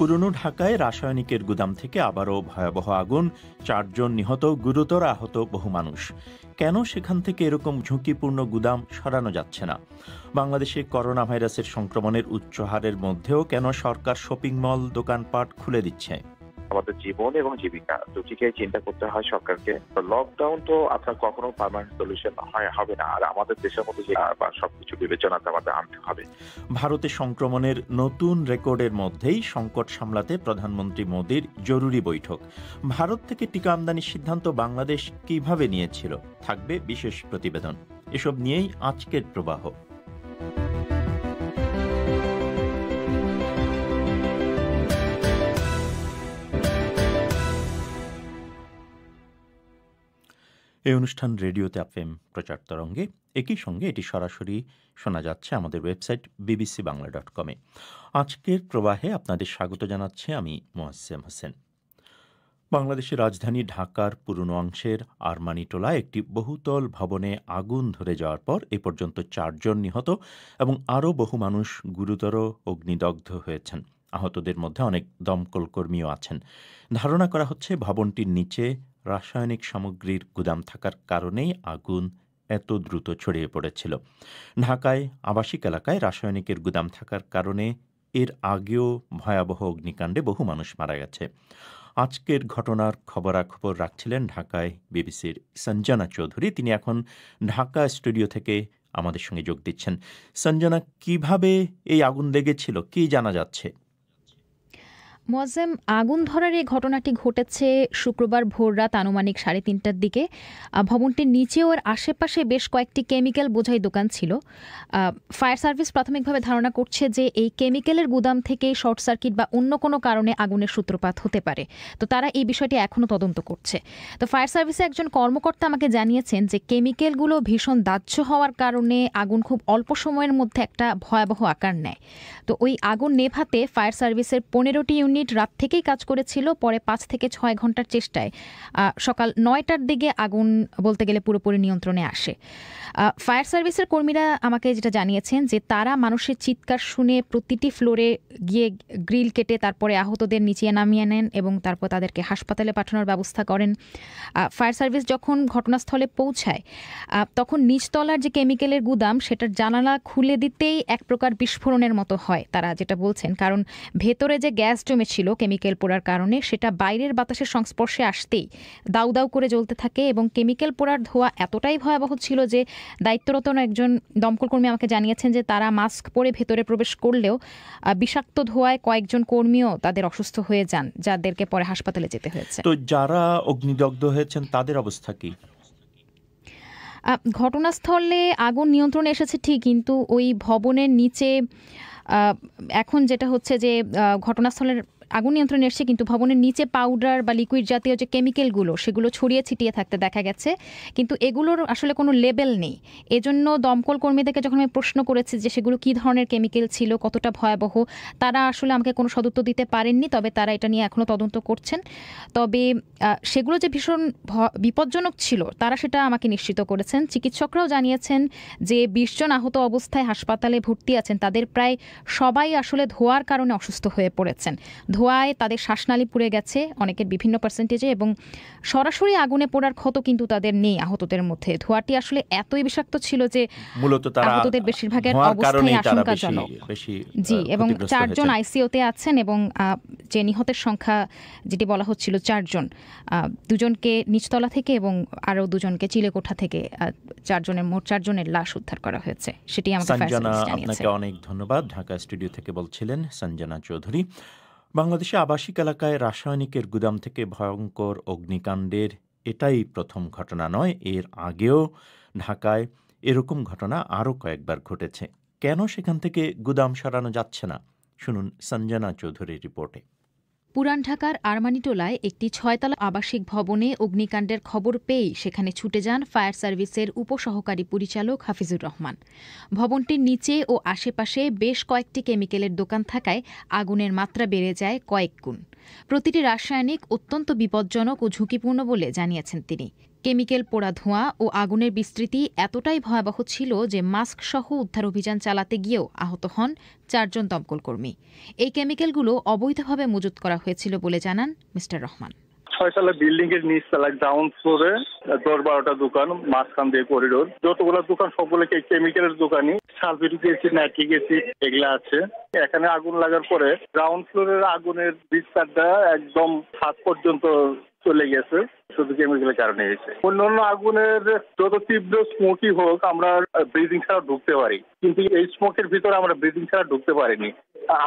পুরনো ঢাকায় রাসায়নিকের গুদাম থেকে আবারও ভয়াবহ আগুন চারজন নিহত গুরুতর আহত বহু মানুষ কেন সেখান থেকে এরকম ঝুঁকিপূর্ণ গুদাম সরানো যাচ্ছে না বাংলাদেশে করোনা ভাইরাসের সংক্রমণের উচ্চ হারের মধ্যেও কেন সরকার শপিং মল দোকানপাট খুলে দিচ্ছে আমাদের জীবন এবং জীবিকা দুটিকেই চিন্তা করতে হয় সরকারকে লকডাউন তো আপনার কখনো পারমানেন্ট সলিউশন হয় হবে না আর আমাদের দেশের মতো যে সবকিছু বিবেচনাতে আমাদের আনতে হবে ভারতে সংক্রমণের নতুন রেকর্ডের মধ্যেই সংকট সামলাতে প্রধানমন্ত্রী মোদীর জরুরি বৈঠক ভারত থেকে টিকা আমদানির সিদ্ধান্ত বাংলাদেশ কিভাবে নিয়েছিল থাকবে বিশেষ প্রতিবেদন এসব নিয়েই আজকের প্রবাহ এই অনুষ্ঠান রেডিওতে এফএম প্রচার তরঙ্গে একই সঙ্গে এটি সরাসরি শোনা যাচ্ছে আমাদের ওয়েবসাইট বিবিসি বাংলা ডট কমে আজকের প্রবাহে আপনাদের স্বাগত জানাচ্ছে আমি মোয়াজ্জেম হোসেন বাংলাদেশের রাজধানী ঢাকার পুরনো অংশের টোলায় একটি বহুতল ভবনে আগুন ধরে যাওয়ার পর এ পর্যন্ত চারজন নিহত এবং আরও বহু মানুষ গুরুতর অগ্নিদগ্ধ হয়েছেন আহতদের মধ্যে অনেক দমকল কর্মীও আছেন ধারণা করা হচ্ছে ভবনটির নিচে রাসায়নিক সামগ্রীর গুদাম থাকার কারণেই আগুন এত দ্রুত ছড়িয়ে পড়েছিল ঢাকায় আবাসিক এলাকায় রাসায়নিকের গুদাম থাকার কারণে এর আগেও ভয়াবহ অগ্নিকাণ্ডে বহু মানুষ মারা গেছে আজকের ঘটনার খবরাখবর রাখছিলেন ঢাকায় বিবিসির সঞ্জনা চৌধুরী তিনি এখন ঢাকা স্টুডিও থেকে আমাদের সঙ্গে যোগ দিচ্ছেন সঞ্জনা কিভাবে এই আগুন লেগেছিল কি জানা যাচ্ছে মোয়াজেম আগুন ধরার এই ঘটনাটি ঘটেছে শুক্রবার ভোর রাত আনুমানিক সাড়ে তিনটার দিকে ভবনটির নিচে ওর আশেপাশে বেশ কয়েকটি কেমিক্যাল বোঝাই দোকান ছিল ফায়ার সার্ভিস প্রাথমিকভাবে ধারণা করছে যে এই কেমিক্যালের গুদাম থেকে শর্ট সার্কিট বা অন্য কোনো কারণে আগুনের সূত্রপাত হতে পারে তো তারা এই বিষয়টি এখনও তদন্ত করছে তো ফায়ার সার্ভিসে একজন কর্মকর্তা আমাকে জানিয়েছেন যে কেমিক্যালগুলো ভীষণ দাহ্য হওয়ার কারণে আগুন খুব অল্প সময়ের মধ্যে একটা ভয়াবহ আকার নেয় তো ওই আগুন নেভাতে ফায়ার সার্ভিসের পনেরোটি ইউনিট ইউনিট রাত থেকেই কাজ করেছিল পরে পাঁচ থেকে ছয় ঘন্টার চেষ্টায় সকাল নয়টার দিকে আগুন বলতে গেলে পুরোপুরি নিয়ন্ত্রণে আসে ফায়ার সার্ভিসের কর্মীরা আমাকে যেটা জানিয়েছেন যে তারা মানুষের চিৎকার শুনে প্রতিটি ফ্লোরে গিয়ে গ্রিল কেটে তারপরে আহতদের নিচে নামিয়ে নেন এবং তারপর তাদেরকে হাসপাতালে পাঠানোর ব্যবস্থা করেন ফায়ার সার্ভিস যখন ঘটনাস্থলে পৌঁছায় তখন নিচতলার যে কেমিক্যালের গুদাম সেটার জানালা খুলে দিতেই এক প্রকার বিস্ফোরণের মতো হয় তারা যেটা বলছেন কারণ ভেতরে যে গ্যাস জমে ছিল কেমিক্যাল পোড়ার কারণে সেটা বাইরের বাতাসের সংস্পর্শে আসতেই দাউ দাউ করে জ্বলতে থাকে এবং কেমিক্যাল পোড়ার ধোয়া এতটাই ভয়াবহ ছিল যে দায়িত্বরত একজন দমকলকর্মী আমাকে জানিয়েছেন যে তারা মাস্ক পরে ভেতরে প্রবেশ করলেও বিষাক্ত ধোয়ায় কয়েকজন কর্মীও তাদের অসুস্থ হয়ে যান যাদেরকে পরে হাসপাতালে যেতে হয়েছে তো যারা অগ্নিদগ্ধ হয়েছেন তাদের অবস্থা কি ঘটনাস্থলে আগুন নিয়ন্ত্রণে এসেছে ঠিক কিন্তু ওই ভবনের নিচে এখন যেটা হচ্ছে যে ঘটনাস্থলের আগুন নিয়ন্ত্রণে এসছে কিন্তু ভবনের নিচে পাউডার বা লিকুইড জাতীয় যে কেমিক্যালগুলো সেগুলো ছড়িয়ে ছিটিয়ে থাকতে দেখা গেছে কিন্তু এগুলোর আসলে কোনো লেবেল নেই এজন্য দমকল কর্মীদেরকে যখন আমি প্রশ্ন করেছি যে সেগুলো কি ধরনের কেমিক্যাল ছিল কতটা ভয়াবহ তারা আসলে আমাকে কোনো সদুত্তর দিতে পারেননি তবে তারা এটা নিয়ে এখনও তদন্ত করছেন তবে সেগুলো যে ভীষণ বিপজ্জনক ছিল তারা সেটা আমাকে নিশ্চিত করেছেন চিকিৎসকরাও জানিয়েছেন যে বিশজন আহত অবস্থায় হাসপাতালে ভর্তি আছেন তাদের প্রায় সবাই আসলে ধোয়ার কারণে অসুস্থ হয়ে পড়েছেন ধোঁয়ায় তাদের শ্বাসনালী পুড়ে গেছে অনেকের বিভিন্ন পার্সেন্টেজে এবং সরাসরি আগুনে পোড়ার ক্ষত কিন্তু তাদের নেই আহতদের মধ্যে ধোঁয়াটি আসলে এতই বিষাক্ত ছিল যে মূলত আহতদের বেশিরভাগের অবস্থাই আশঙ্কাজনক জি এবং চারজন আইসিওতে আছেন এবং যে নিহতের সংখ্যা যেটি বলা হচ্ছিল চারজন দুজনকে নিচতলা থেকে এবং আরও দুজনকে চিলেকোঠা থেকে চারজনের মোট চারজনের লাশ উদ্ধার করা হয়েছে সেটি আমাকে আপনাকে অনেক ধন্যবাদ ঢাকা স্টুডিও থেকে বলছিলেন সঞ্জনা চৌধুরী বাংলাদেশে আবাসিক এলাকায় রাসায়নিকের গুদাম থেকে ভয়ঙ্কর অগ্নিকাণ্ডের এটাই প্রথম ঘটনা নয় এর আগেও ঢাকায় এরকম ঘটনা আরও কয়েকবার ঘটেছে কেন সেখান থেকে গুদাম সরানো যাচ্ছে না শুনুন সঞ্জনা চৌধুরীর রিপোর্টে পুরান ঢাকার আরমানিটোলায় একটি ছয়তলা আবাসিক ভবনে অগ্নিকাণ্ডের খবর পেয়ে সেখানে ছুটে যান ফায়ার সার্ভিসের উপসহকারী পরিচালক হাফিজুর রহমান ভবনটির নিচে ও আশেপাশে বেশ কয়েকটি কেমিক্যালের দোকান থাকায় আগুনের মাত্রা বেড়ে যায় কয়েক গুণ প্রতিটি রাসায়নিক অত্যন্ত বিপজ্জনক ও ঝুঁকিপূর্ণ বলে জানিয়েছেন তিনি কেমিক্যাল পোড়া ধোঁয়া ও আগুনের বিস্তৃতি এতটাই ভয়াবহ ছিল যে মাস্ক সহ উদ্ধার অভিযান চালাতে গিয়েও আহত হন চারজন দমকল কর্মী এই কেমিক্যালগুলো অবৈধভাবে মজুত করা হয়েছিল বলে জানান মিস্টার রহমান ছয়তলা বিল্ডিং এর নিচতলা গ্রাউন্ড ফ্লোরে দশ বারোটা দোকান মাঝখান দিয়ে করিডোর যতগুলো দোকান সবগুলো কেমিক্যালের দোকানই সালফিউরিক অ্যাসিড নাইট্রিক অ্যাসিড এগুলো আছে এখানে আগুন লাগার পরে গ্রাউন্ড ফ্লোরের আগুনের বিস্তারটা একদম হাত পর্যন্ত চলে গেছে শুধু কেমিক্যালের কারণে হয়েছে অন্যান্য আগুনের যত তীব্র স্মোকই হোক আমরা ব্রিদিং ছাড়া ঢুকতে পারি কিন্তু এই স্মোকের ভিতরে আমরা ব্রিদিং ছাড়া ঢুকতে পারিনি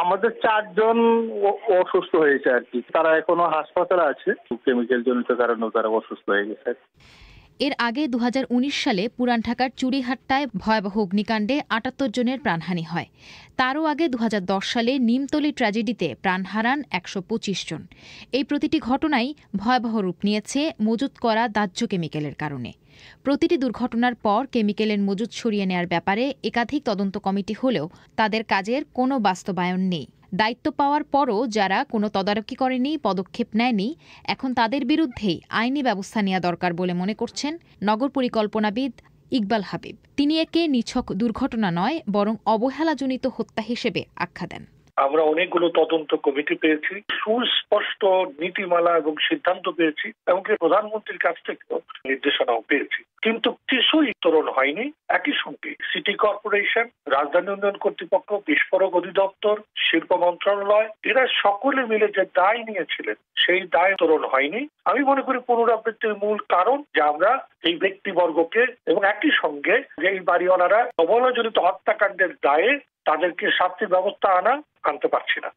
আমাদের চারজন অসুস্থ হয়েছে আর কি তারা এখনো হাসপাতালে আছে কেমিক্যাল জনিত কারণে তারা অসুস্থ হয়ে গেছে এর আগে দু সালে পুরান ঢাকার চুরিহাট্টায় ভয়াবহ অগ্নিকাণ্ডে আটাত্তর জনের প্রাণহানি হয় তারও আগে দু সালে নিমতলি ট্র্যাজেডিতে প্রাণ হারান একশো জন এই প্রতিটি ঘটনাই ভয়াবহ রূপ নিয়েছে মজুত করা দাহ্য কেমিক্যালের কারণে প্রতিটি দুর্ঘটনার পর কেমিক্যালের মজুত সরিয়ে নেয়ার ব্যাপারে একাধিক তদন্ত কমিটি হলেও তাদের কাজের কোনো বাস্তবায়ন নেই দায়িত্ব পাওয়ার পরও যারা কোনো তদারকি করেনি পদক্ষেপ নেয়নি এখন তাদের বিরুদ্ধেই আইনি ব্যবস্থা নেওয়া দরকার বলে মনে করছেন নগর পরিকল্পনাবিদ ইকবাল হাবিব তিনি একে নিছক দুর্ঘটনা নয় বরং অবহেলাজনিত হত্যা হিসেবে আখ্যা দেন আমরা অনেকগুলো তদন্ত কমিটি পেয়েছি সুস্পষ্ট নীতিমালা এবং সিদ্ধান্ত পেয়েছি এমনকি প্রধানমন্ত্রীর কাছ থেকেও নির্দেশনাও পেয়েছি কিন্তু কিছুই তরণ হয়নি একই সঙ্গে সিটি কর্পোরেশন রাজধানী উন্নয়ন কর্তৃপক্ষ বিস্ফোরক অধিদপ্তর শিল্প মন্ত্রণালয় এরা সকলে মিলে যে দায় নিয়েছিলেন সেই দায় তরণ হয়নি আমি মনে করি পুনরাবৃত্তির মূল কারণ যে আমরা এই ব্যক্তিবর্গকে এবং একই সঙ্গে এই বাড়িওয়ালারা অবলজনিত হত্যাকাণ্ডের দায়ে তাদেরকে শাস্তির ব্যবস্থা আনা আনতে পারছি না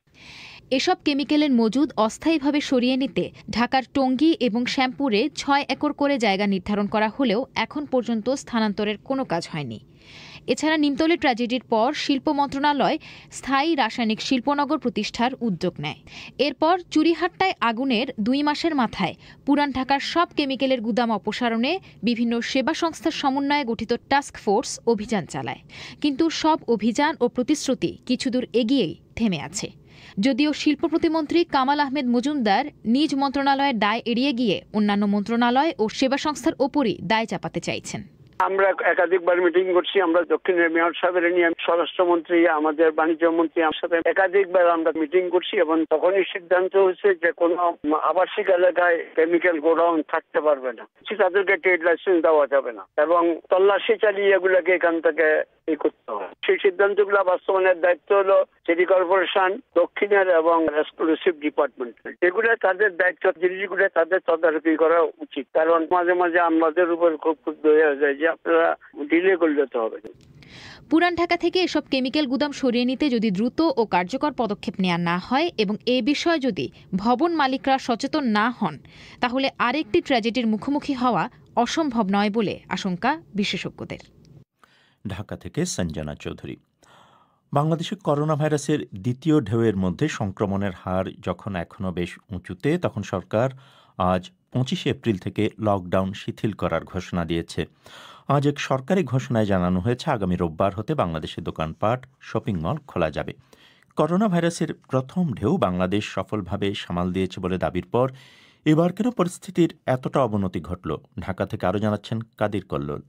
এসব কেমিক্যালের মজুদ অস্থায়ীভাবে সরিয়ে নিতে ঢাকার টঙ্গী এবং শ্যামপুরে ছয় একর করে জায়গা নির্ধারণ করা হলেও এখন পর্যন্ত স্থানান্তরের কোনো কাজ হয়নি এছাড়া নিমতলি ট্র্যাজেডির পর শিল্প মন্ত্রণালয় স্থায়ী রাসায়নিক শিল্পনগর প্রতিষ্ঠার উদ্যোগ নেয় এরপর চুরিহাট্টায় আগুনের দুই মাসের মাথায় পুরান ঢাকার সব কেমিক্যালের গুদাম অপসারণে বিভিন্ন সেবা সংস্থার সমন্বয়ে গঠিত টাস্ক ফোর্স অভিযান চালায় কিন্তু সব অভিযান ও প্রতিশ্রুতি কিছুদূর এগিয়েই থেমে আছে যদিও শিল্প প্রতিমন্ত্রী কামাল আহমেদ মজুমদার নিজ মন্ত্রণালয়ের দায় এড়িয়ে গিয়ে অন্যান্য মন্ত্রণালয় ও সেবা সংস্থার ওপরই দায় চাপাতে চাইছেন আমরা একাধিকবার মিটিং করছি আমরা দক্ষিণের মেয়র সাহেবের নিয়ে স্বরাষ্ট্রমন্ত্রী আমাদের বাণিজ্য মন্ত্রী আমার সাথে একাধিকবার আমরা মিটিং করছি এবং তখনই সিদ্ধান্ত হয়েছে যে কোনো আবাসিক এলাকায় কেমিক্যাল গোডাউন থাকতে পারবে না তাদেরকে ট্রেড লাইসেন্স দেওয়া যাবে না এবং তল্লাশি চালিয়ে এগুলাকে এখান থেকে এই করতে হবে সেই সিদ্ধান্তগুলো বাস্তবায়নের দায়িত্ব হলো সিটি কর্পোরেশন দক্ষিণের এবং এক্সক্লুসিভ ডিপার্টমেন্ট এগুলো তাদের দায়িত্ব জিনিসগুলো তাদের তদারকি করা উচিত কারণ মাঝে মাঝে আমাদের উপর খুব ক্ষুব্ধ হয়ে যায় যে আপনারা ডিলে করে যেতে হবে পুরান ঢাকা থেকে এসব কেমিক্যাল গুদাম সরিয়ে নিতে যদি দ্রুত ও কার্যকর পদক্ষেপ নেওয়া না হয় এবং এ বিষয়ে যদি ভবন মালিকরা সচেতন না হন তাহলে আরেকটি ট্র্যাজেডির মুখোমুখি হওয়া অসম্ভব নয় বলে আশঙ্কা বিশেষজ্ঞদের ঢাকা থেকে সঞ্জনা চৌধুরী বাংলাদেশে করোনা ভাইরাসের দ্বিতীয় ঢেউয়ের মধ্যে সংক্রমণের হার যখন এখনও বেশ উঁচুতে তখন সরকার আজ পঁচিশে এপ্রিল থেকে লকডাউন শিথিল করার ঘোষণা দিয়েছে আজ এক সরকারি ঘোষণায় জানানো হয়েছে আগামী রোববার হতে বাংলাদেশে দোকানপাট শপিং মল খোলা যাবে করোনা ভাইরাসের প্রথম ঢেউ বাংলাদেশ সফলভাবে সামাল দিয়েছে বলে দাবির পর এবার কেন পরিস্থিতির এতটা অবনতি ঘটল ঢাকা থেকে আরও জানাচ্ছেন কাদির কল্লোল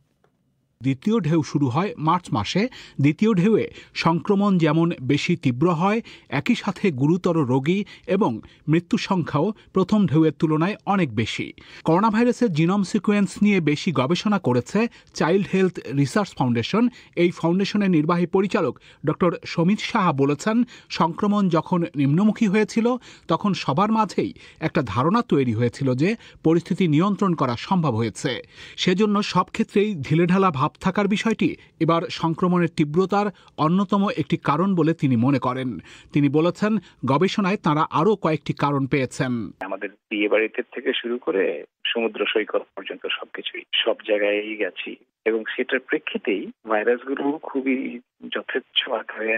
দ্বিতীয় ঢেউ শুরু হয় মার্চ মাসে দ্বিতীয় ঢেউয়ে সংক্রমণ যেমন বেশি তীব্র হয় একই সাথে গুরুতর রোগী এবং মৃত্যুর সংখ্যাও প্রথম ঢেউয়ের তুলনায় অনেক বেশি করোনাভাইরাসের জিনোম সিকোয়েন্স নিয়ে বেশি গবেষণা করেছে চাইল্ড হেলথ রিসার্চ ফাউন্ডেশন এই ফাউন্ডেশনের নির্বাহী পরিচালক ড সমিত সাহা বলেছেন সংক্রমণ যখন নিম্নমুখী হয়েছিল তখন সবার মাঝেই একটা ধারণা তৈরি হয়েছিল যে পরিস্থিতি নিয়ন্ত্রণ করা সম্ভব হয়েছে সেজন্য সব ক্ষেত্রেই ঢিলেঢালা ভাব চাপ থাকার বিষয়টি এবার সংক্রমণের তীব্রতার অন্যতম একটি কারণ বলে তিনি মনে করেন তিনি বলেছেন গবেষণায় তারা আরও কয়েকটি কারণ পেয়েছেন আমাদের বিয়ে বাড়িতে থেকে শুরু করে সমুদ্র সৈকত পর্যন্ত সবকিছুই সব জায়গায় গেছি এবং সেটার প্রেক্ষিতেই ভাইরাসগুলো খুবই যথেচ্ছ আকারে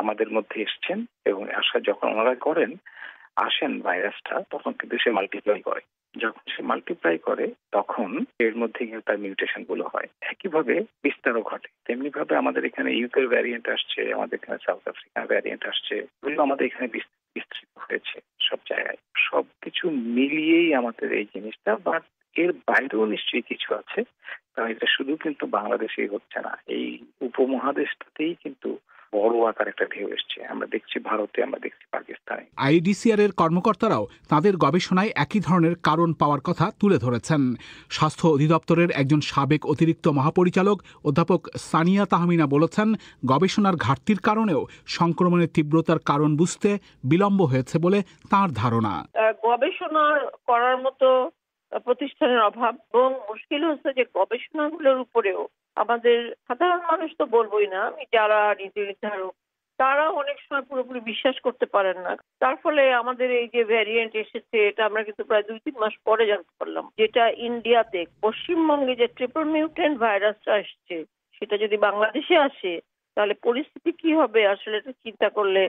আমাদের মধ্যে এসছেন এবং আসা যখন ওনারা করেন আসেন ভাইরাসটা তখন কিন্তু সে মাল্টিপ্লাই করে যখন সে মাল্টিপ্লাই করে তখন এর মধ্যে গিয়ে তার মিউটেশন গুলো হয় একইভাবে বিস্তারও ঘটে তেমনি ভাবে আমাদের এখানে ইউকের ভ্যারিয়েন্ট আসছে আমাদের এখানে সাউথ আফ্রিকার ভ্যারিয়েন্ট আসছে এগুলো আমাদের এখানে বিস্তৃত হয়েছে সব জায়গায় সবকিছু মিলিয়েই আমাদের এই জিনিসটা বাট এর বাইরেও নিশ্চয়ই কিছু আছে কারণ এটা শুধু কিন্তু বাংলাদেশেই হচ্ছে না এই উপমহাদেশটাতেই কিন্তু বড় আকার একটা ঢেউ এসছে আমরা দেখছি ভারতে আমরা দেখছি পাকিস্তানে আইডিসিআর এর কর্মকর্তারাও তাদের গবেষণায় একই ধরনের কারণ পাওয়ার কথা তুলে ধরেছেন স্বাস্থ্য অধিদপ্তরের একজন সাবেক অতিরিক্ত মহাপরিচালক অধ্যাপক সানিয়া তাহমিনা বলেছেন গবেষণার ঘাটতির কারণেও সংক্রমণের তীব্রতার কারণ বুঝতে বিলম্ব হয়েছে বলে তার ধারণা গবেষণা করার মতো প্রতিষ্ঠানের অভাব এবং মুশকিল হচ্ছে যে গবেষণাগুলোর উপরেও আমাদের সাধারণ মানুষ তো বলবোই না আমি যারা নীতি নির্ধারক তারা অনেক সময় পুরোপুরি বিশ্বাস করতে পারেন না তার ফলে আমাদের এই যে ভ্যারিয়েন্ট এসেছে এটা আমরা কিন্তু প্রায় দুই তিন মাস পরে জানতে পারলাম যেটা ইন্ডিয়াতে পশ্চিমবঙ্গে যে ট্রিপল মিউটেন্ট ভাইরাসটা আসছে সেটা যদি বাংলাদেশে আসে তাহলে পরিস্থিতি কি হবে আসলে এটা চিন্তা করলে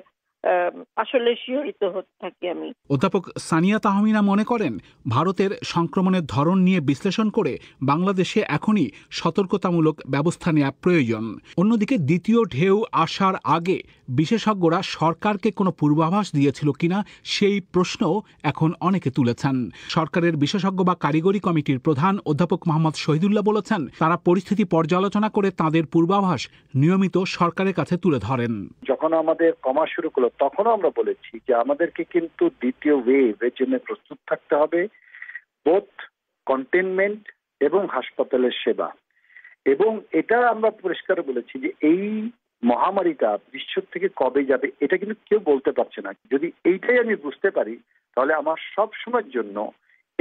আসলে শিহরিত হতে থাকি আমি অধ্যাপক সানিয়া তাহমিনা মনে করেন ভারতের সংক্রমণের ধরন নিয়ে বিশ্লেষণ করে বাংলাদেশে এখনই সতর্কতামূলক ব্যবস্থা নেওয়া প্রয়োজন অন্যদিকে দ্বিতীয় ঢেউ আসার আগে বিশেষজ্ঞরা সরকারকে কোনো পূর্বাভাস দিয়েছিল কিনা সেই প্রশ্ন এখন অনেকে তুলেছেন সরকারের বিশেষজ্ঞ বা কারিগরি কমিটির প্রধান অধ্যাপক মোহাম্মদ শহীদুল্লাহ বলেছেন তারা পরিস্থিতি পর্যালোচনা করে তাদের পূর্বাভাস নিয়মিত সরকারের কাছে তুলে ধরেন যখন আমাদের কমা শুরু তখনও আমরা বলেছি যে আমাদেরকে কিন্তু দ্বিতীয় ওয়েভ এর জন্য প্রস্তুত থাকতে হবে বোধ কন্টেনমেন্ট এবং হাসপাতালের সেবা এবং এটা আমরা পরিষ্কার বলেছি যে এই মহামারীটা বিশ্ব থেকে কবে যাবে এটা কিন্তু কেউ বলতে পারছে না যদি এইটাই আমি বুঝতে পারি তাহলে আমার সব সময়ের জন্য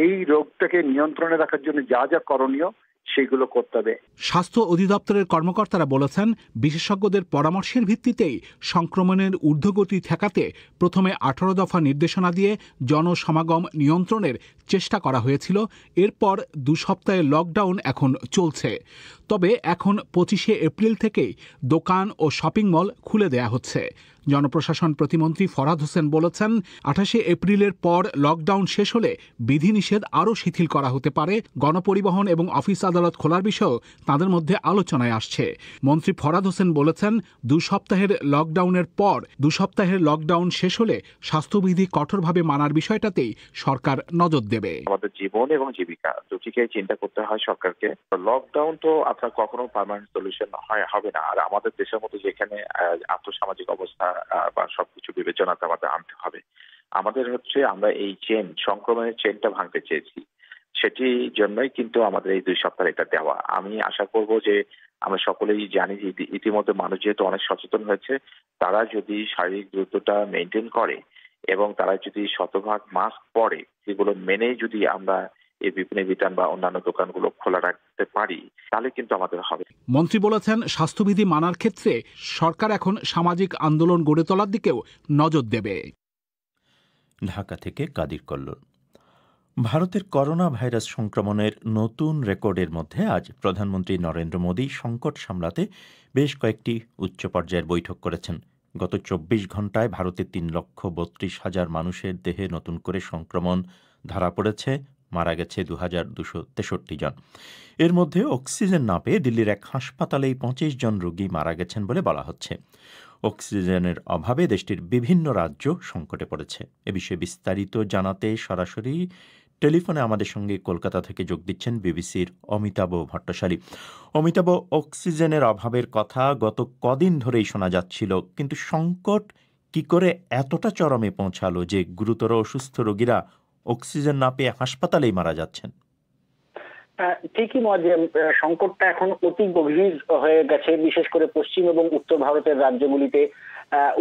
এই রোগটাকে নিয়ন্ত্রণে রাখার জন্য যা যা করণীয় সেগুলো করতে হবে স্বাস্থ্য অধিদপ্তরের কর্মকর্তারা বলেছেন বিশেষজ্ঞদের পরামর্শের ভিত্তিতেই সংক্রমণের ঊর্ধ্বগতি ঠেকাতে প্রথমে আঠারো দফা নির্দেশনা দিয়ে জনসমাগম নিয়ন্ত্রণের চেষ্টা করা হয়েছিল এরপর দু সপ্তাহে লকডাউন এখন চলছে তবে এখন পঁচিশে এপ্রিল থেকেই দোকান ও শপিং মল খুলে দেয়া হচ্ছে জনপ্রশাসন প্রতিমন্ত্রী ফরাদ হোসেন বলেছেন আঠাশে এপ্রিলের পর লকডাউন শেষ হলে বিধিনিষেধ আরও শিথিল করা হতে পারে গণপরিবহন এবং অফিস আদালত খোলার বিষয়েও তাদের মধ্যে আলোচনায় আসছে মন্ত্রী ফরাদ হোসেন বলেছেন দু সপ্তাহের লকডাউনের পর দু সপ্তাহের লকডাউন শেষ হলে স্বাস্থ্যবিধি কঠোরভাবে মানার বিষয়টাতেই সরকার নজর দেবে আমাদের জীবন এবং জীবিকা দুটিকে চিন্তা করতে হয় সরকারকে লকডাউন তো আপনার কখনো পার্মানেন্ট সলিউশন হয় হবে না আর আমাদের দেশের মতো যেখানে আর্থসামাজিক অবস্থা বা সবকিছু বিবেচনাতে আমাদের আনতে হবে আমাদের হচ্ছে আমরা এই চেন সংক্রমণের চেনটা ভাঙতে চেয়েছি সেটি জন্যই কিন্তু আমাদের এই দুই সপ্তাহে এটা দেওয়া আমি আশা করব যে আমরা সকলেই জানি যে ইতিমধ্যে মানুষ যেহেতু অনেক সচেতন হয়েছে তারা যদি শারীরিক দূরত্বটা মেনটেন করে এবং তারা যদি শতভাগ মাস্ক পরে সেগুলো মেনে যদি আমরা এই বিপণী বিতান বা অন্যান্য দোকানগুলো খোলা রাখতে পারি তাহলে কিন্তু আমাদের হবে মন্ত্রী বলেছেন স্বাস্থ্যবিধি মানার ক্ষেত্রে সরকার এখন সামাজিক আন্দোলন গড়ে তোলার দিকেও নজর দেবে ঢাকা থেকে কাদির কল্লোর ভারতের করোনা ভাইরাস সংক্রমণের নতুন রেকর্ডের মধ্যে আজ প্রধানমন্ত্রী নরেন্দ্র মোদী সংকট সামলাতে বেশ কয়েকটি উচ্চ পর্যায়ের বৈঠক করেছেন গত চব্বিশ ঘন্টায় ভারতে তিন লক্ষ বত্রিশ হাজার মানুষের দেহে নতুন করে সংক্রমণ ধরা পড়েছে মারা গেছে দু হাজার দুশো তেষট্টি জন এর মধ্যে অক্সিজেন না পেয়ে দিল্লির এক হাসপাতালেই পঁচিশ জন রোগী মারা গেছেন বলে বলা হচ্ছে অক্সিজেনের অভাবে দেশটির বিভিন্ন রাজ্য সংকটে পড়েছে এ বিষয়ে বিস্তারিত জানাতে সরাসরি টেলিফোনে আমাদের সঙ্গে কলকাতা থেকে যোগ দিচ্ছেন বিবিসির অমিতাভ ভট্টশালী অমিতাভ অক্সিজেনের অভাবের কথা গত কদিন ধরেই শোনা যাচ্ছিল কিন্তু সংকট কি করে এতটা চরমে পৌঁছালো যে গুরুতর অসুস্থ রোগীরা অক্সিজেন না পেয়ে হাসপাতালেই মারা যাচ্ছেন হ্যাঁ, ঠিকই মজে সংকটটা এখন অতি গভীর হয়ে গেছে বিশেষ করে পশ্চিম এবং উত্তর ভারতের রাজ্যগুলিতে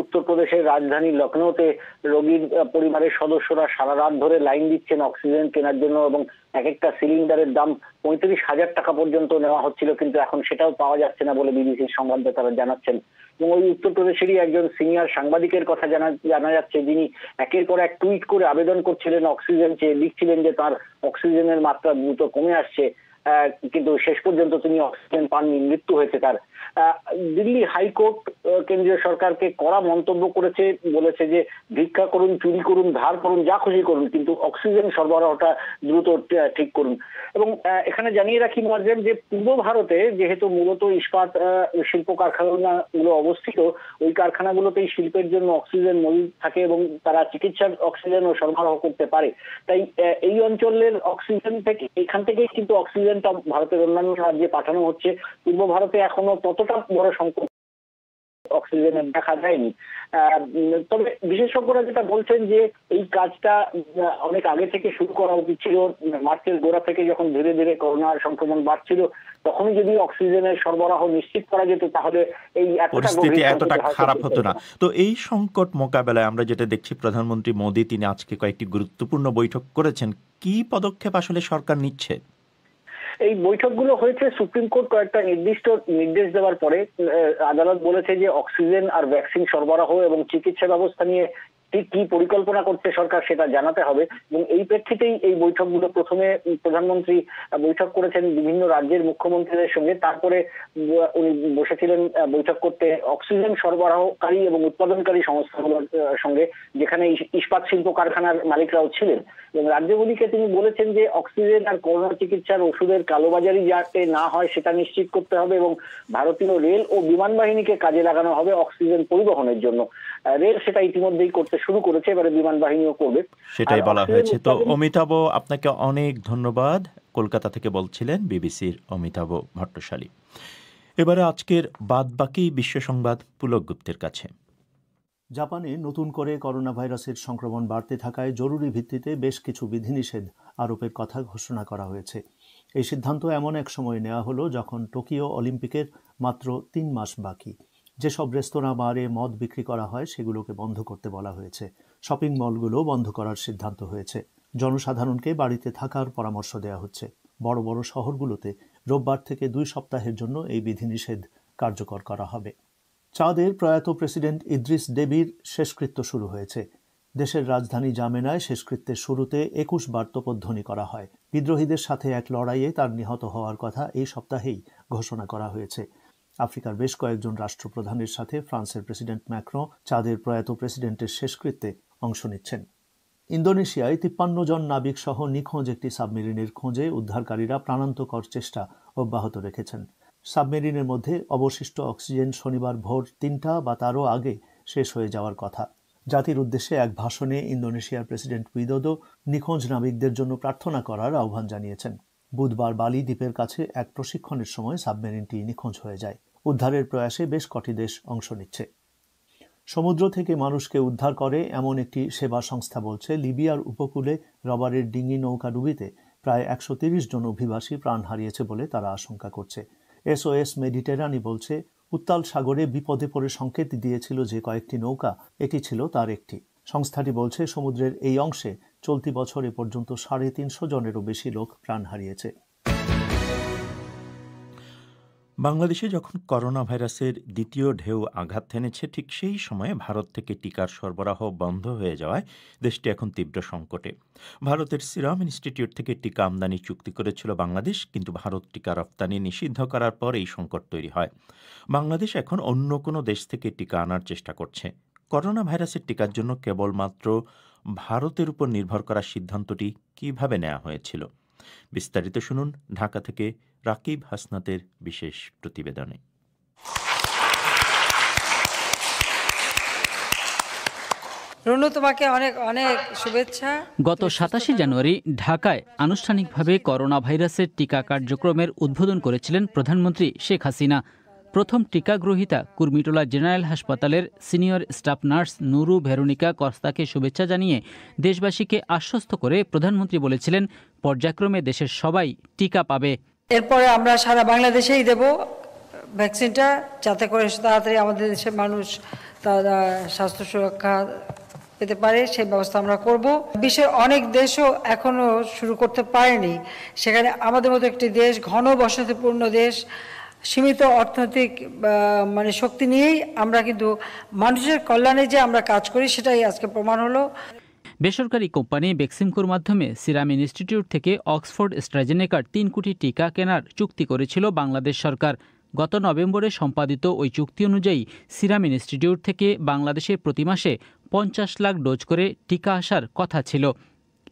উত্তরপ্রদেশের রাজধানী লখনৌতে রোগীর পরিবারের সদস্যরা সারা রাত ধরে লাইন দিচ্ছেন অক্সিজেন কেনার জন্য এবং এক একটা সিলিন্ডারের দাম পঁয়ত্রিশ হাজার টাকা পর্যন্ত নেওয়া হচ্ছিল কিন্তু এখন সেটাও পাওয়া যাচ্ছে না বলে বিবিসির সংবাদদাতারা জানাচ্ছেন এবং ওই উত্তরপ্রদেশেরই একজন সিনিয়র সাংবাদিকের কথা জানা জানা যাচ্ছে যিনি একের পর এক টুইট করে আবেদন করছিলেন অক্সিজেন চেয়ে লিখছিলেন যে তার অক্সিজেনের মাত্রা দ্রুত কমে আসছে কিন্তু শেষ পর্যন্ত তিনি অক্সিজেন পাননি মৃত্যু হয়েছে তার দিল্লি হাইকোর্ট কেন্দ্রীয় সরকারকে কড়া মন্তব্য করেছে বলেছে যে ভিক্ষা করুন চুরি করুন ধার করুন যা খুশি করুন কিন্তু অক্সিজেন সরবরাহটা দ্রুত ঠিক করুন এবং এখানে জানিয়ে রাখি মার্জেন যে পূর্ব ভারতে যেহেতু মূলত ইস্পাত শিল্প কারখানাগুলো অবস্থিত ওই কারখানাগুলোতেই শিল্পের জন্য অক্সিজেন মজুদ থাকে এবং তারা চিকিৎসার অক্সিজেন ও সরবরাহ করতে পারে তাই এই অঞ্চলের অক্সিজেন থেকে এখান থেকেই কিন্তু অক্সিজেনটা ভারতের অন্যান্য রাজ্যে পাঠানো হচ্ছে পূর্ব ভারতে এখনো অতটা বড় সংকট অক্সিজেনের দেখা যায়নি তবে বিশেষজ্ঞরা যেটা বলছেন যে এই কাজটা অনেক আগে থেকে শুরু করা উচিত ছিল মার্চের গোড়া থেকে যখন ধীরে ধীরে করোনার সংক্রমণ বাড়ছিল তখনই যদি অক্সিজেনের সরবরাহ নিশ্চিত করা যেত তাহলে এই পরিস্থিতি এতটা খারাপ হতো না তো এই সংকট মোকাবেলায় আমরা যেটা দেখছি প্রধানমন্ত্রী মোদী তিনি আজকে কয়েকটি গুরুত্বপূর্ণ বৈঠক করেছেন কি পদক্ষেপ আসলে সরকার নিচ্ছে এই বৈঠকগুলো হয়েছে সুপ্রিম কোর্ট কয়েকটা নির্দিষ্ট নির্দেশ দেওয়ার পরে আদালত বলেছে যে অক্সিজেন আর ভ্যাকসিন সরবরাহ এবং চিকিৎসা ব্যবস্থা নিয়ে ঠিক কি পরিকল্পনা করছে সরকার সেটা জানাতে হবে এবং এই প্রেক্ষিতেই এই বৈঠকগুলো প্রথমে প্রধানমন্ত্রী বৈঠক করেছেন বিভিন্ন রাজ্যের মুখ্যমন্ত্রীদের সঙ্গে তারপরে উনি বসেছিলেন বৈঠক করতে অক্সিজেন সরবরাহকারী এবং উৎপাদনকারী সংস্থাগুলোর সঙ্গে যেখানে ইস্পাত শিল্প কারখানার মালিকরাও ছিলেন এবং রাজ্যগুলিকে তিনি বলেছেন যে অক্সিজেন আর করোনা চিকিৎসার ওষুধের কালোবাজারি যাতে না হয় সেটা নিশ্চিত করতে হবে এবং ভারতীয় রেল ও বিমান বাহিনীকে কাজে লাগানো হবে অক্সিজেন পরিবহনের জন্য রেল সেটা ইতিমধ্যেই করতে করতে শুরু করেছে এবারে বিমান বাহিনীও করবে সেটাই বলা হয়েছে তো অমিতাভ আপনাকে অনেক ধন্যবাদ কলকাতা থেকে বলছিলেন বিবিসির অমিতাভ ভট্টশালী এবারে আজকের বাদ বাকি বিশ্ব সংবাদ পুলক গুপ্তের কাছে জাপানে নতুন করে করোনা ভাইরাসের সংক্রমণ বাড়তে থাকায় জরুরি ভিত্তিতে বেশ কিছু বিধিনিষেধ আরোপের কথা ঘোষণা করা হয়েছে এই সিদ্ধান্ত এমন এক সময় নেওয়া হলো যখন টোকিও অলিম্পিকের মাত্র তিন মাস বাকি যেসব রেস্তোরাঁ বারে মদ বিক্রি করা হয় সেগুলোকে বন্ধ করতে বলা হয়েছে শপিং মলগুলো বন্ধ করার সিদ্ধান্ত হয়েছে জনসাধারণকে বাড়িতে থাকার পরামর্শ দেওয়া হচ্ছে বড় বড় শহরগুলোতে রোববার থেকে দুই সপ্তাহের জন্য এই বিধিনিষেধ কার্যকর করা হবে চাঁদের প্রয়াত প্রেসিডেন্ট ইদ্রিস দেবীর শেষকৃত্য শুরু হয়েছে দেশের রাজধানী জামেনায় শেষকৃত্যের শুরুতে একুশ বার তোপধ্বনি করা হয় বিদ্রোহীদের সাথে এক লড়াইয়ে তার নিহত হওয়ার কথা এই সপ্তাহেই ঘোষণা করা হয়েছে আফ্রিকার বেশ কয়েকজন রাষ্ট্রপ্রধানের সাথে ফ্রান্সের প্রেসিডেন্ট ম্যাক্রো চাঁদের প্রয়াত প্রেসিডেন্টের শেষকৃত্যে অংশ নিচ্ছেন ইন্দোনেশিয়ায় তিপ্পান্ন জন নাবিক সহ নিখোঁজ একটি সাবমেরিনের খোঁজে উদ্ধারকারীরা প্রাণান্তকর চেষ্টা অব্যাহত রেখেছেন সাবমেরিনের মধ্যে অবশিষ্ট অক্সিজেন শনিবার ভোর তিনটা বা তারও আগে শেষ হয়ে যাওয়ার কথা জাতির উদ্দেশ্যে এক ভাষণে ইন্দোনেশিয়ার প্রেসিডেন্ট উইদোদো নিখোঁজ নাবিকদের জন্য প্রার্থনা করার আহ্বান জানিয়েছেন বুধবার বালি দ্বীপের কাছে এক প্রশিক্ষণের সময় সাবমেরিনটি নিখোঁজ হয়ে যায় উদ্ধারের প্রয়াসে বেশ কটি দেশ অংশ নিচ্ছে সমুদ্র থেকে মানুষকে উদ্ধার করে এমন একটি সেবা সংস্থা বলছে লিবিয়ার উপকূলে রবারের ডিঙি নৌকা ডুবিতে প্রায় একশো তিরিশ জন অভিবাসী প্রাণ হারিয়েছে বলে তারা আশঙ্কা করছে এসওএস মেডিটেরানি বলছে উত্তাল সাগরে বিপদে পড়ে সংকেত দিয়েছিল যে কয়েকটি নৌকা এটি ছিল তার একটি সংস্থাটি বলছে সমুদ্রের এই অংশে চলতি বছর এ পর্যন্ত সাড়ে তিনশো জনেরও বেশি লোক প্রাণ হারিয়েছে বাংলাদেশে যখন করোনা ভাইরাসের দ্বিতীয় ঢেউ আঘাত থেনেছে ঠিক সেই সময়ে ভারত থেকে টিকার সরবরাহ বন্ধ হয়ে যাওয়ায় দেশটি এখন তীব্র সংকটে ভারতের সিরাম ইনস্টিটিউট থেকে টিকা আমদানি চুক্তি করেছিল বাংলাদেশ কিন্তু ভারত টিকা রপ্তানি নিষিদ্ধ করার পর এই সংকট তৈরি হয় বাংলাদেশ এখন অন্য কোনো দেশ থেকে টিকা আনার চেষ্টা করছে করোনা ভাইরাসের টিকার জন্য কেবলমাত্র ভারতের উপর নির্ভর করার সিদ্ধান্তটি কিভাবে নেওয়া হয়েছিল বিস্তারিত শুনুন ঢাকা থেকে রাকিব হাসনাতের বিশেষ প্রতিবেদনে রুনু তোমাকে অনেক অনেক শুভেচ্ছা গত সাতাশে জানুয়ারি ঢাকায় আনুষ্ঠানিকভাবে করোনা ভাইরাসের টিকা কার্যক্রমের উদ্বোধন করেছিলেন প্রধানমন্ত্রী শেখ হাসিনা প্রথম টিকা গ্রহীতা কুর্মিটোলা জেনারেল হাসপাতালের senior staff nurse Nuru Veronica কস্তাকে শুভেচ্ছা জানিয়ে দেশবাসীকে আশ্বস্ত করে প্রধানমন্ত্রী বলেছিলেন পর্যায়ক্রমে দেশের সবাই টিকা পাবে এরপরে আমরা সারা বাংলাদেশেই দেব ভ্যাকসিনটা যাতে করে তাড়াতাড়ি আমাদের দেশের মানুষ তারা স্বাস্থ্য সুরক্ষা পেতে পারে সেই ব্যবস্থা আমরা করব বিশ্বের অনেক দেশও এখনও শুরু করতে পারেনি সেখানে আমাদের মতো একটি দেশ ঘন বসতিপূর্ণ দেশ সীমিত অর্থনৈতিক মানে শক্তি নিয়েই আমরা কিন্তু মানুষের কল্যাণে যে আমরা কাজ করি সেটাই আজকে প্রমাণ হলো বেসরকারি কোম্পানি বেক্সিমকোর মাধ্যমে সিরাম ইনস্টিটিউট থেকে অক্সফোর্ড স্ট্রাজেনেকার তিন কোটি টিকা কেনার চুক্তি করেছিল বাংলাদেশ সরকার গত নভেম্বরে সম্পাদিত ওই চুক্তি অনুযায়ী সিরাম ইনস্টিটিউট থেকে বাংলাদেশে প্রতি মাসে পঞ্চাশ লাখ ডোজ করে টিকা আসার কথা ছিল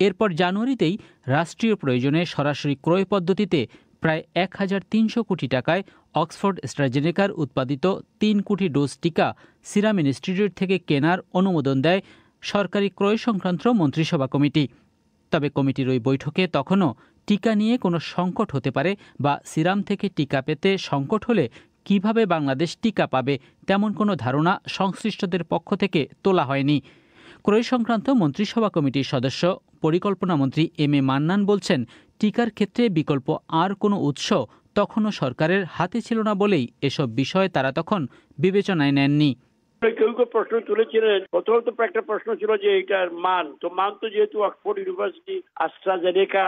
এরপর জানুয়ারিতেই রাষ্ট্রীয় প্রয়োজনে সরাসরি ক্রয় পদ্ধতিতে প্রায় এক হাজার তিনশো কোটি টাকায় অক্সফোর্ড স্ট্রাজেনেকার উৎপাদিত তিন কোটি ডোজ টিকা সিরাম ইনস্টিটিউট থেকে কেনার অনুমোদন দেয় সরকারি ক্রয় সংক্রান্ত মন্ত্রিসভা কমিটি তবে কমিটির ওই বৈঠকে তখনও টিকা নিয়ে কোনো সংকট হতে পারে বা সিরাম থেকে টিকা পেতে সংকট হলে কিভাবে বাংলাদেশ টিকা পাবে তেমন কোনো ধারণা সংশ্লিষ্টদের পক্ষ থেকে তোলা হয়নি ক্রয় সংক্রান্ত মন্ত্রিসভা কমিটির সদস্য পরিকল্পনা মন্ত্রী এম এ মান্নান বলছেন টিকার ক্ষেত্রে বিকল্প আর কোনো উৎস তখনও সরকারের হাতে ছিল না বলেই এসব বিষয় তারা তখন বিবেচনায় নেননি প্রশ্ন তুলেছিলেন প্রথম তো একটা প্রশ্ন ছিল যে এটার মান তো মান তো যেহেতু অক্সফোর্ড ইউনিভার্সিটি আস্ট্রাজেনেকা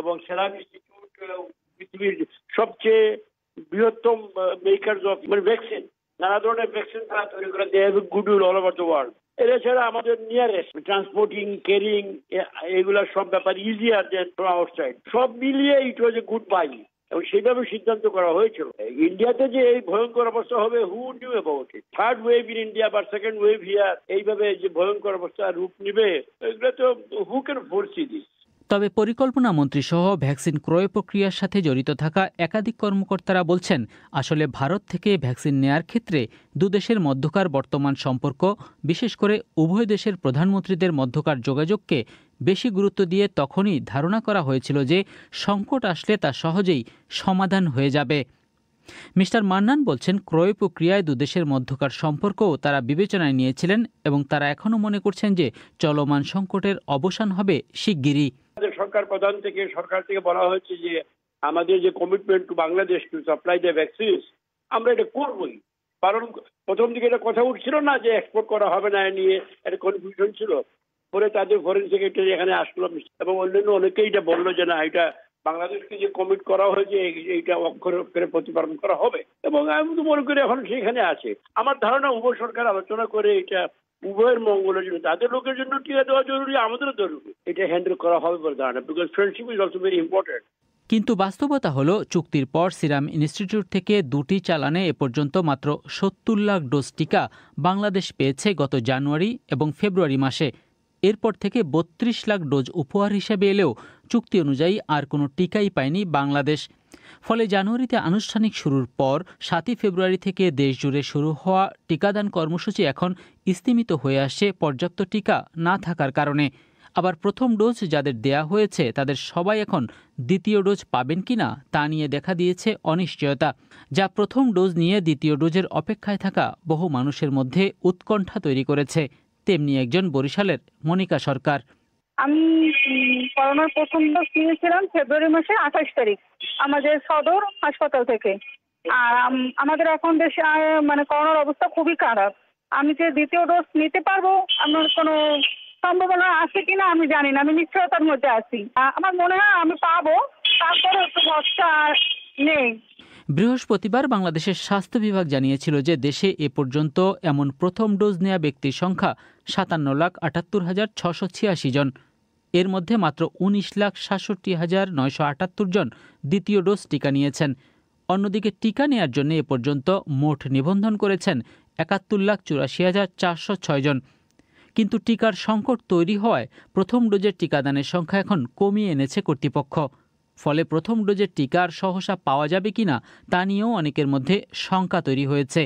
এবং সেরাম ইনস্টিটিউট পৃথিবীর সবচেয়ে বৃহত্তম মেকার্স অফ মানে ভ্যাকসিন নানা ধরনের ভ্যাকসিন তারা তৈরি করে they have good will all over the world এছাড়া আমাদের নিয়ারেস্ট ট্রান্সপোর্টিং কেরিং এগুলা সব ব্যাপার ইজিয়ার দেন ফ্রম আউটসাইড সব মিলিয়ে ইট ওয়াজ এ গুড বাই এবং সেইভাবে সিদ্ধান্ত করা হয়েছিল ইন্ডিয়াতে যে এই ভয়ঙ্কর অবস্থা হবে who knew about it third wave in India বা সেকেন্ড ওয়েভ হিয়ার এইভাবে যে ভয়ঙ্কর অবস্থা রূপ নিবে এগুলো তো হু ক্যান ফোর্সি দিস তবে পরিকল্পনা মন্ত্রী সহ ভ্যাকসিন ক্রয় প্রক্রিয়ার সাথে জড়িত থাকা একাধিক কর্মকর্তারা বলছেন আসলে ভারত থেকে ভ্যাকসিন নেয়ার ক্ষেত্রে দুদেশের মধ্যকার বর্তমান সম্পর্ক বিশেষ করে উভয় দেশের প্রধানমন্ত্রীদের মধ্যকার যোগাযোগকে বেশি গুরুত্ব দিয়ে তখনই ধারণা করা হয়েছিল যে সংকট আসলে তা সহজেই সমাধান হয়ে যাবে মিস্টার মান্নান বলছেন ক্রয় প্রক্রিয়ায় দুদেশের মধ্যকার সম্পর্কও তারা বিবেচনায় নিয়েছিলেন এবং তারা এখনও মনে করছেন যে চলমান সংকটের অবসান হবে শিগগিরই সরকার প্রধান থেকে সরকার থেকে বলা হয়েছে যে আমাদের যে commitment to Bangladesh to supply the vaccine আমরা এটা করবই কারণ প্রথম দিকে এটা কথা উঠছিল না যে এক্সপোর্ট করা হবে না নিয়ে এটা কনফিউশন ছিল পরে তাদের ফরেন সেক্রেটারি এখানে আসলো এবং অন্যান্য অনেকেই এটা বললো যে না এটা বাংলাদেশকে যে কমিট করা হয়েছে এইটা অক্ষরে অক্ষরে প্রতিপালন করা হবে এবং আমি তো মনে করি এখন সেখানে আছে আমার ধারণা উভয় সরকার আলোচনা করে এটা উভয়ের মঙ্গলের জন্য তাদের লোকের জন্য টিকা দেওয়া জরুরি আমাদেরও জরুরি এটা হ্যান্ডেল করা হবে বলে ধারণা because friendship is also very important কিন্তু বাস্তবতা হলো চুক্তির পর সিরাম ইনস্টিটিউট থেকে দুটি চালানে এ পর্যন্ত মাত্র সত্তর লাখ ডোজ টিকা বাংলাদেশ পেয়েছে গত জানুয়ারি এবং ফেব্রুয়ারি মাসে এরপর থেকে বত্রিশ লাখ ডোজ উপহার হিসেবে এলেও চুক্তি অনুযায়ী আর কোনো টিকাই পায়নি বাংলাদেশ ফলে জানুয়ারিতে আনুষ্ঠানিক শুরুর পর সাতই ফেব্রুয়ারি থেকে দেশজুড়ে শুরু হওয়া টিকাদান কর্মসূচি এখন স্তীমিত হয়ে আসছে পর্যাপ্ত টিকা না থাকার কারণে আবার প্রথম ডোজ যাদের দেয়া হয়েছে তাদের সবাই এখন দ্বিতীয় ডোজ পাবেন কি না তা নিয়ে দেখা দিয়েছে অনিশ্চয়তা যা প্রথম ডোজ নিয়ে দ্বিতীয় ডোজের অপেক্ষায় থাকা বহু মানুষের মধ্যে উৎকণ্ঠা তৈরি করেছে তেমনি একজন বরিশালের মনিকা সরকার আমি করোনার প্রথম ডোজ নিয়েছিলাম ফেব্রুয়ারি মাসের আঠাশ তারিখ আমাদের সদর হাসপাতাল থেকে আর আমাদের এখন দেশে মানে করোনার অবস্থা খুবই খারাপ আমি যে দ্বিতীয় ডোজ নিতে পারবো আমার কোনো সম্ভাবনা আছে কিনা আমি জানি না আমি নিশ্চয়তার মধ্যে আছি আমার মনে হয় আমি পাবো তারপরে একটু ভরসা নেই বৃহস্পতিবার বাংলাদেশের স্বাস্থ্য বিভাগ জানিয়েছিল যে দেশে এ পর্যন্ত এমন প্রথম ডোজ নেয়া ব্যক্তির সংখ্যা সাতান্ন লাখ আটাত্তর হাজার ছশো ছিয়াশি জন এর মধ্যে মাত্র উনিশ লাখ সাতষট্টি হাজার নয়শো আটাত্তর জন দ্বিতীয় ডোজ টিকা নিয়েছেন অন্যদিকে টিকা নেয়ার জন্য এ পর্যন্ত মোট নিবন্ধন করেছেন একাত্তর লাখ চুরাশি হাজার চারশো ছয় জন কিন্তু টিকার সংকট তৈরি হওয়ায় প্রথম ডোজের টিকাদানের সংখ্যা এখন কমিয়ে এনেছে কর্তৃপক্ষ ফলে প্রথম ডোজের টিকার সহসা পাওয়া যাবে কিনা তা নিয়েও অনেকের মধ্যে শঙ্কা তৈরি হয়েছে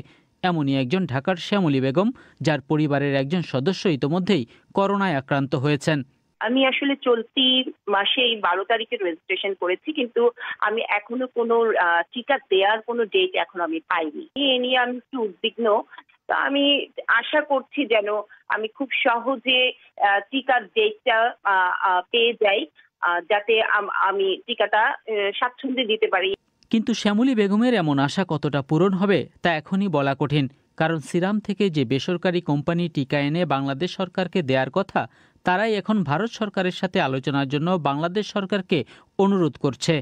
এমনই একজন ঢাকার শ্যামলী বেগম যার পরিবারের একজন সদস্য ইতোমধ্যেই করোনায় আক্রান্ত হয়েছেন আমি আসলে চলতি মাসে এই বারো তারিখে রেজিস্ট্রেশন করেছি কিন্তু আমি এখনো কোনো টিকা দেওয়ার কোনো ডেট এখন আমি পাইনি এ নিয়ে আমি একটু উদ্বিগ্ন তো আমি আশা করছি যেন আমি খুব সহজে টিকার ডেটটা পেয়ে যাই যাতে আমি টিকাটা স্বাচ্ছন্দ্যে দিতে পারি কিন্তু শ্যামলী বেগমের এমন আশা কতটা পূরণ হবে তা এখনই বলা কঠিন কারণ সিরাম থেকে যে বেসরকারি কোম্পানি টিকা এনে বাংলাদেশ সরকারকে দেওয়ার কথা তারাই এখন ভারত সরকারের সাথে আলোচনার জন্য বাংলাদেশ সরকারকে অনুরোধ করছে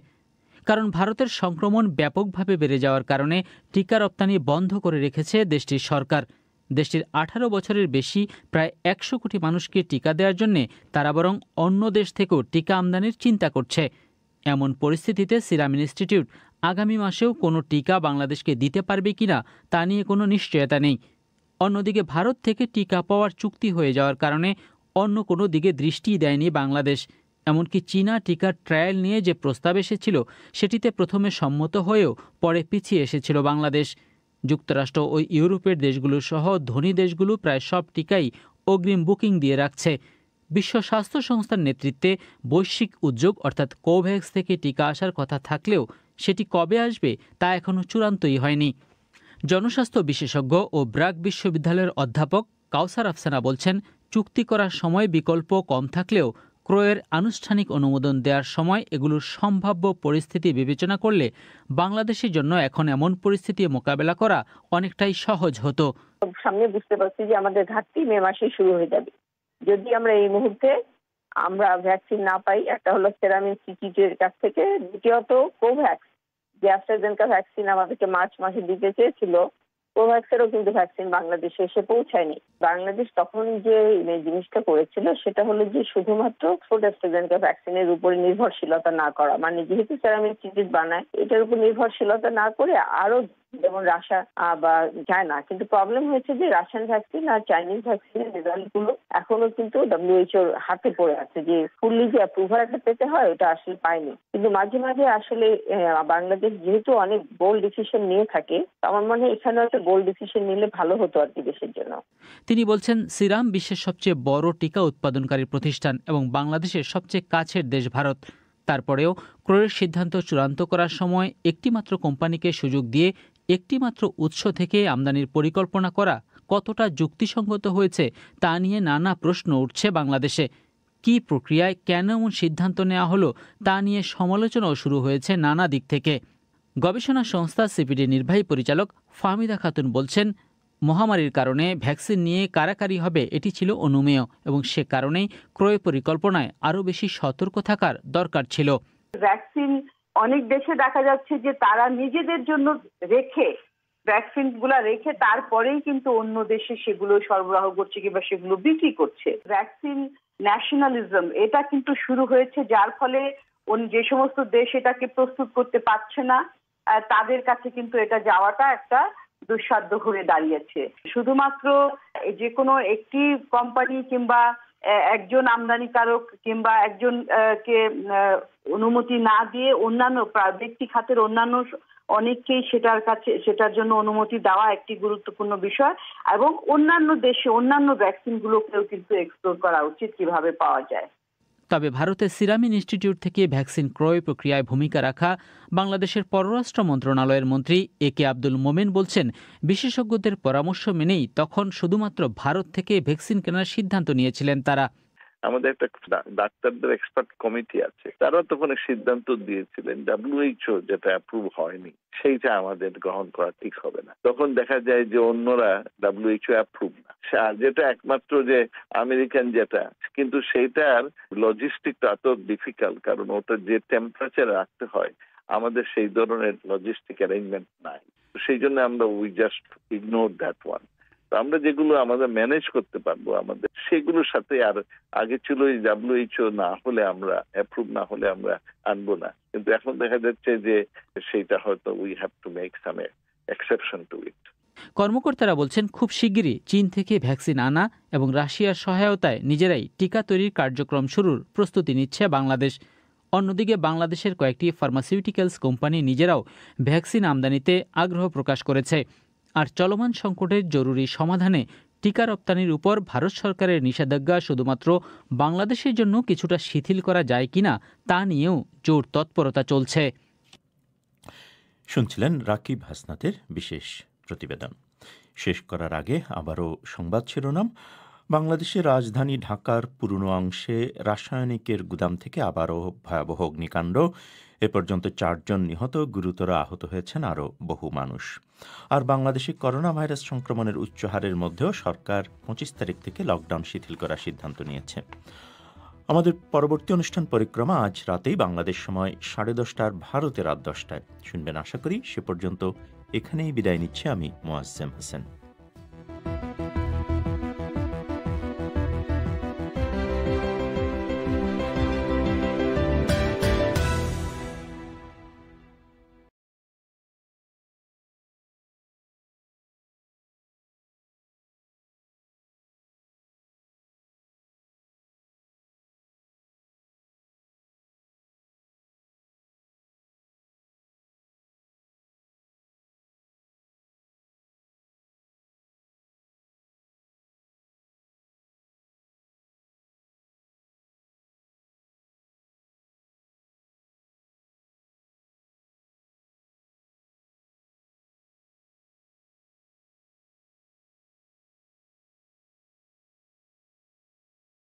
কারণ ভারতের সংক্রমণ ব্যাপকভাবে বেড়ে যাওয়ার কারণে টিকা রপ্তানি বন্ধ করে রেখেছে দেশটির সরকার দেশটির ১৮ বছরের বেশি প্রায় একশো কোটি মানুষকে টিকা দেওয়ার জন্যে তারা বরং অন্য দেশ থেকেও টিকা আমদানির চিন্তা করছে এমন পরিস্থিতিতে সিরাম ইনস্টিটিউট আগামী মাসেও কোনো টিকা বাংলাদেশকে দিতে পারবে কিনা তা নিয়ে কোনো নিশ্চয়তা নেই অন্যদিকে ভারত থেকে টিকা পাওয়ার চুক্তি হয়ে যাওয়ার কারণে অন্য কোনো দিকে দৃষ্টি দেয়নি বাংলাদেশ এমনকি চীনা টিকার ট্রায়াল নিয়ে যে প্রস্তাব এসেছিল সেটিতে প্রথমে সম্মত হয়েও পরে পিছিয়ে এসেছিল বাংলাদেশ যুক্তরাষ্ট্র ও ইউরোপের দেশগুলো সহ ধনী দেশগুলো প্রায় সব টিকাই অগ্রিম বুকিং দিয়ে রাখছে বিশ্ব স্বাস্থ্য সংস্থার নেতৃত্বে বৈশ্বিক উদ্যোগ অর্থাৎ কোভ্যাক্স থেকে টিকা আসার কথা থাকলেও সেটি কবে আসবে তা এখনও চূড়ান্তই হয়নি জনস্বাস্থ্য বিশেষজ্ঞ ও ব্রাক বিশ্ববিদ্যালয়ের অধ্যাপক কাউসার আফসানা বলছেন চুক্তি করার সময় বিকল্প কম থাকলেও ক্রয়ের আনুষ্ঠানিক অনুমোদন দেওয়ার সময় এগুলোর সম্ভাব্য পরিস্থিতি বিবেচনা করলে বাংলাদেশের জন্য এখন এমন পরিস্থিতি মোকাবেলা করা অনেকটাই সহজ হতো সামনে বুঝতে পারছি যে আমাদের ঘাটতি মে মাসে শুরু হয়ে যাবে যদি আমরা এই মুহূর্তে আমরা ভ্যাকসিন না পাই একটা হলো সেরামিন সিটিজের কাছ থেকে দ্বিতীয়ত কোভ্যাক্স যে অ্যাস্ট্রাজেনকা ভ্যাকসিন আমাদেরকে মার্চ মাসে দিতে চেয়েছিল কোভ্যাক্সেরও কিন্তু ভ্যাকসিন বাংলাদেশে এসে পৌঁছায়নি বাংলাদেশ তখন যে জিনিসটা করেছিল সেটা হলো যে শুধুমাত্র ফুড ভ্যাকসিন ভ্যাকসিনের উপরে নির্ভরশীলতা না করা মানে যেহেতু স্যার আমি বানায় এটার উপর নির্ভরশীলতা না করে আরো যেমন রাশিয়া বা চায়না কিন্তু প্রবলেম হয়েছে যে রাশিয়ান ভ্যাকসিন আর চাইনিজ ভ্যাকসিনের রেজাল্ট গুলো এখনো কিন্তু ডাব্লিউএইচওর হাতে পড়ে আছে যে ফুললি যে অ্যাপ্রুভাল একটা পেতে হয় এটা আসলে পায়নি কিন্তু মাঝে মাঝে আসলে বাংলাদেশ যেহেতু অনেক বোল্ড ডিসিশন নিয়ে থাকে আমার মনে হয় এখানে একটা বোল্ড ডিসিশন নিলে ভালো হতো আর কি দেশের জন্য তিনি বলছেন সিরাম বিশ্বের সবচেয়ে বড় টিকা উৎপাদনকারী প্রতিষ্ঠান এবং বাংলাদেশের সবচেয়ে কাছের দেশ ভারত তারপরেও ক্রয়ের সিদ্ধান্ত চূড়ান্ত করার সময় একটিমাত্র কোম্পানিকে সুযোগ দিয়ে একটিমাত্র উৎস থেকে আমদানির পরিকল্পনা করা কতটা যুক্তিসঙ্গত হয়েছে তা নিয়ে নানা প্রশ্ন উঠছে বাংলাদেশে কি প্রক্রিয়ায় কেন এমন সিদ্ধান্ত নেওয়া হলো তা নিয়ে সমালোচনাও শুরু হয়েছে নানা দিক থেকে গবেষণা সংস্থা সিপিডি নির্বাহী পরিচালক ফাহমিদা খাতুন বলছেন মহামারীর কারণে ভ্যাকসিন নিয়ে কারাকারি হবে এটি ছিল অনুমেয় এবং সে কারণেই ক্রয় পরিকল্পনায় আরও বেশি সতর্ক থাকার দরকার ছিল ভ্যাকসিন অনেক দেশে দেখা যাচ্ছে যে তারা নিজেদের জন্য রেখে ভ্যাকসিন গুলা রেখে তারপরেই কিন্তু অন্য দেশে সেগুলো সরবরাহ করছে কিংবা সেগুলো বিক্রি করছে ভ্যাকসিন ন্যাশনালিজম এটা কিন্তু শুরু হয়েছে যার ফলে যে সমস্ত দেশ এটাকে প্রস্তুত করতে পারছে না তাদের কাছে কিন্তু এটা যাওয়াটা একটা দুঃসাধ্য হয়ে দাঁড়িয়েছে শুধুমাত্র যে কোনো একটি কোম্পানি কিংবা একজন আমদানিকারক কিংবা একজন কে অনুমতি না দিয়ে অন্যান্য ব্যক্তি খাতের অন্যান্য অনেককেই সেটার কাছে সেটার জন্য অনুমতি দেওয়া একটি গুরুত্বপূর্ণ বিষয় এবং অন্যান্য দেশে অন্যান্য ভ্যাকসিন গুলোকেও কিন্তু এক্সপ্লোর করা উচিত কিভাবে পাওয়া যায় তবে ভারতের সিরাম ইনস্টিটিউট থেকে ভ্যাকসিন ক্রয় প্রক্রিয়ায় ভূমিকা রাখা বাংলাদেশের পররাষ্ট্র মন্ত্রণালয়ের মন্ত্রী এ কে আব্দুল মোমেন বলছেন বিশেষজ্ঞদের পরামর্শ মেনেই তখন শুধুমাত্র ভারত থেকে ভ্যাকসিন কেনার সিদ্ধান্ত নিয়েছিলেন তারা আমাদের একটা ডাক্তারদের এক্সপার্ট কমিটি আছে তারা তখন সিদ্ধান্ত দিয়েছিলেন ডাব্লিউএইচও যেটা অ্যাপ্রুভ হয়নি সেইটা আমাদের গ্রহণ করা ঠিক হবে না তখন দেখা যায় যে অন্যরা ডাব্লিউএইচও অ্যাপ্রুভ না যেটা একমাত্র যে আমেরিকান যেটা কিন্তু সেইটার লজিস্টিকটা এত ডিফিকাল্ট কারণ ওটা যে টেম্পারেচার রাখতে হয় আমাদের সেই ধরনের লজিস্টিক অ্যারেঞ্জমেন্ট নাই সেই জন্য আমরা we just ignore that one আমরা যেগুলো আমাদের ম্যানেজ করতে পারবো আমাদের সেগুলোর সাথে আর আগে ছিল ডাব্লিউএইচও না হলে আমরা অ্যাপ্রুভ না হলে আমরা আনবো না কিন্তু এখন দেখা যাচ্ছে যে সেইটা হয়তো we have to make some exception to it কর্মকর্তারা বলছেন খুব শিগগিরই চীন থেকে ভ্যাকসিন আনা এবং রাশিয়ার সহায়তায় নিজেরাই টিকা তৈরির কার্যক্রম শুরুর প্রস্তুতি নিচ্ছে বাংলাদেশ অন্যদিকে বাংলাদেশের কয়েকটি ফার্মাসিউটিক্যালস কোম্পানি নিজেরাও ভ্যাকসিন আমদানিতে আগ্রহ প্রকাশ করেছে আর চলমান সংকটের জরুরি সমাধানে টিকা রপ্তানির উপর ভারত সরকারের নিষেধাজ্ঞা শুধুমাত্র বাংলাদেশের জন্য কিছুটা শিথিল করা যায় কিনা তা নিয়েও জোর তৎপরতা চলছে শুনছিলেন রাকিব হাসনাতের বিশেষ প্রতিবেদন শেষ করার আগে আবারও সংবাদ শিরোনাম বাংলাদেশের রাজধানী ঢাকার পুরনো অংশে রাসায়নিকের গুদাম থেকে আবারও ভয়াবহ অগ্নিকাণ্ড এ পর্যন্ত চারজন নিহত গুরুতর আহত হয়েছেন আরও বহু মানুষ আর বাংলাদেশে করোনা ভাইরাস সংক্রমণের উচ্চ হারের মধ্যেও সরকার পঁচিশ তারিখ থেকে লকডাউন শিথিল করার সিদ্ধান্ত নিয়েছে আমাদের পরবর্তী অনুষ্ঠান পরিক্রমা আজ রাতেই বাংলাদেশ সময় সাড়ে দশটার ভারতে রাত দশটায় শুনবেন আশা করি সে পর্যন্ত এখানেই বিদায় নিচ্ছে আমি মোয়াজ্জেম হোসেন